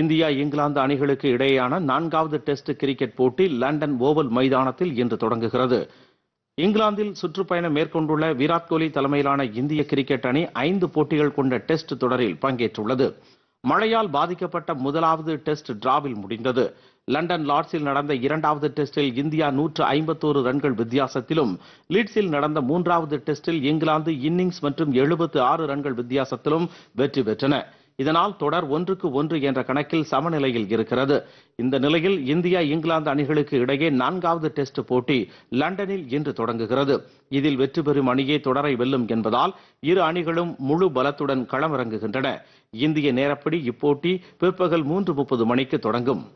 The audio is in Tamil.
இந்தியா இங்கிலாந்து அணிகளுக்கு இடையேயான நான்காவது டெஸ்ட் கிரிக்கெட் போட்டி லண்டன் ஓவல் மைதானத்தில் இன்று தொடங்குகிறது இங்கிலாந்தில் சுற்றுப்பயணம் மேற்கொண்டுள்ள விராட் கோலி தலைமையிலான இந்திய கிரிக்கெட் அணி ஐந்து போட்டிகள் கொண்ட டெஸ்ட் தொடரில் பங்கேற்றுள்ளது மழையால் பாதிக்கப்பட்ட முதலாவது டெஸ்ட் டிராவில் முடிந்தது லண்டன் லார்ட்ஸில் நடந்த இரண்டாவது டெஸ்டில் இந்தியா நூற்று ஐம்பத்தோரு ரன்கள் வித்தியாசத்திலும் லீட்ஸில் நடந்த மூன்றாவது டெஸ்டில் இங்கிலாந்து இன்னிங்ஸ் மற்றும் எழுபத்து ஆறு ரன்கள் வித்தியாசத்திலும் வெற்றி பெற்றன இதனால் தொடர் ஒன்றுக்கு ஒன்று என்ற கணக்கில் சமநிலையில் இருக்கிறது இந்த நிலையில் இந்தியா இங்கிலாந்து அணிகளுக்கு இடையே நான்காவது டெஸ்ட் போட்டி லண்டனில் இன்று தொடங்குகிறது இதில் வெற்றி பெறும் அணியே தொடரை வெல்லும் என்பதால் இரு அணிகளும் முழு பலத்துடன் களமிறங்குகின்றன இந்திய நேரப்படி இப்போட்டி பிற்பகல் மூன்று முப்பது மணிக்கு தொடங்கும்